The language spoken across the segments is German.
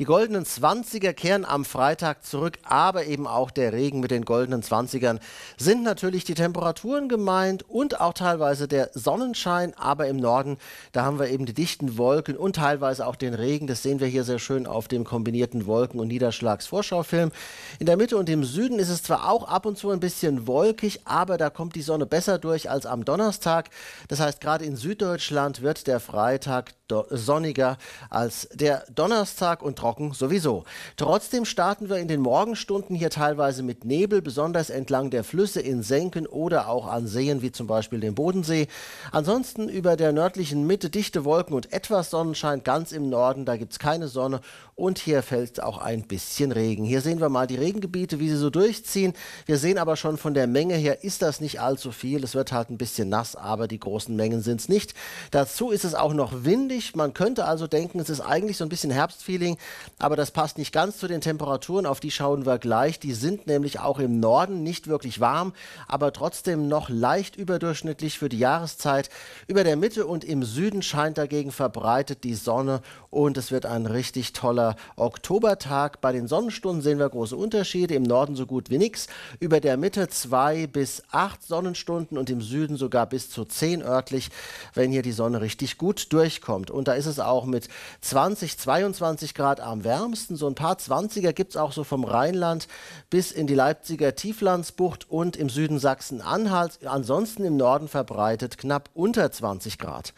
Die goldenen Zwanziger kehren am Freitag zurück, aber eben auch der Regen mit den goldenen Zwanzigern sind natürlich die Temperaturen gemeint und auch teilweise der Sonnenschein, aber im Norden, da haben wir eben die dichten Wolken und teilweise auch den Regen. Das sehen wir hier sehr schön auf dem kombinierten Wolken- und Niederschlagsvorschaufilm. In der Mitte und im Süden ist es zwar auch ab und zu ein bisschen wolkig, aber da kommt die Sonne besser durch als am Donnerstag. Das heißt, gerade in Süddeutschland wird der Freitag sonniger als der Donnerstag und trocken sowieso. Trotzdem starten wir in den Morgenstunden hier teilweise mit Nebel, besonders entlang der Flüsse in Senken oder auch an Seen wie zum Beispiel dem Bodensee. Ansonsten über der nördlichen Mitte dichte Wolken und etwas Sonnenschein. Ganz im Norden, da gibt es keine Sonne und hier fällt auch ein bisschen Regen. Hier sehen wir mal die Regengebiete, wie sie so durchziehen. Wir sehen aber schon von der Menge her ist das nicht allzu viel. Es wird halt ein bisschen nass, aber die großen Mengen sind es nicht. Dazu ist es auch noch windig. 30. Man könnte also denken, es ist eigentlich so ein bisschen Herbstfeeling, aber das passt nicht ganz zu den Temperaturen, auf die schauen wir gleich. Die sind nämlich auch im Norden nicht wirklich warm, aber trotzdem noch leicht überdurchschnittlich für die Jahreszeit. Über der Mitte und im Süden scheint dagegen verbreitet die Sonne und es wird ein richtig toller Oktobertag. Bei den Sonnenstunden sehen wir große Unterschiede, im Norden so gut wie nichts. Über der Mitte zwei bis acht Sonnenstunden und im Süden sogar bis zu zehn örtlich, wenn hier die Sonne richtig gut durchkommt. Und da ist es auch mit 20, 22 Grad am wärmsten. So ein paar 20er gibt es auch so vom Rheinland bis in die Leipziger Tieflandsbucht und im Süden Sachsen-Anhalt. Ansonsten im Norden verbreitet knapp unter 20 Grad.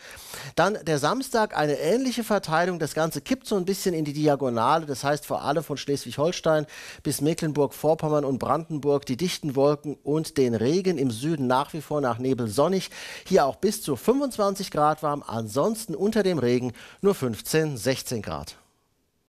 Dann der Samstag eine ähnliche Verteilung. Das Ganze kippt so ein bisschen in die Diagonale. Das heißt vor allem von Schleswig-Holstein bis Mecklenburg-Vorpommern und Brandenburg die dichten Wolken und den Regen. Im Süden nach wie vor nach Nebel sonnig. Hier auch bis zu 25 Grad warm. Ansonsten unter dem Regen nur 15, 16 Grad.